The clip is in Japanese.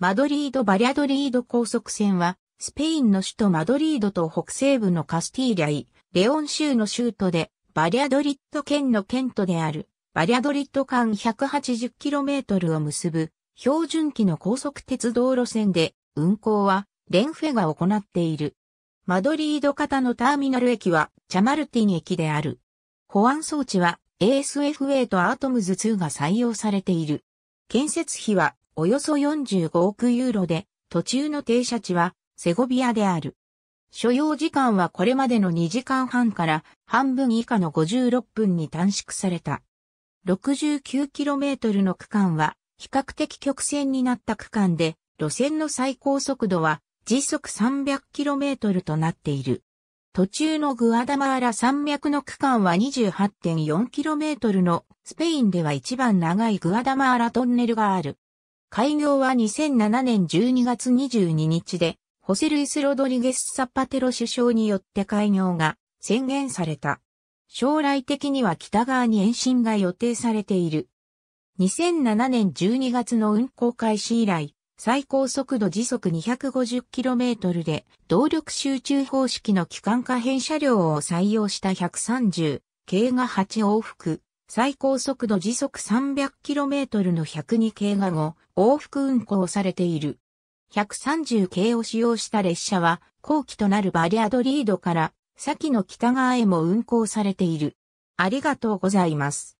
マドリード・バリャドリード高速線は、スペインの首都マドリードと北西部のカスティーリャイ、レオン州の州都で、バリャドリッド県の県都である、バリャドリッド間 180km を結ぶ、標準機の高速鉄道路線で、運行は、レンフェが行っている。マドリード型のターミナル駅は、チャマルティン駅である。保安装置は、ASFA とアートムズ2が採用されている。建設費はおよそ45億ユーロで、途中の停車地はセゴビアである。所要時間はこれまでの2時間半から半分以下の56分に短縮された。69km の区間は比較的曲線になった区間で、路線の最高速度は時速 300km となっている。途中のグアダマーラ山脈の区間は 28.4km のスペインでは一番長いグアダマーラトンネルがある。開業は2007年12月22日で、ホセルイス・ロドリゲス・サパテロ首相によって開業が宣言された。将来的には北側に延伸が予定されている。2007年12月の運行開始以来、最高速度時速 250km で動力集中方式の機関可変車両を採用した130系が8往復、最高速度時速 300km の102系が5往復運行されている。130系を使用した列車は後期となるバリアドリードから先の北側へも運行されている。ありがとうございます。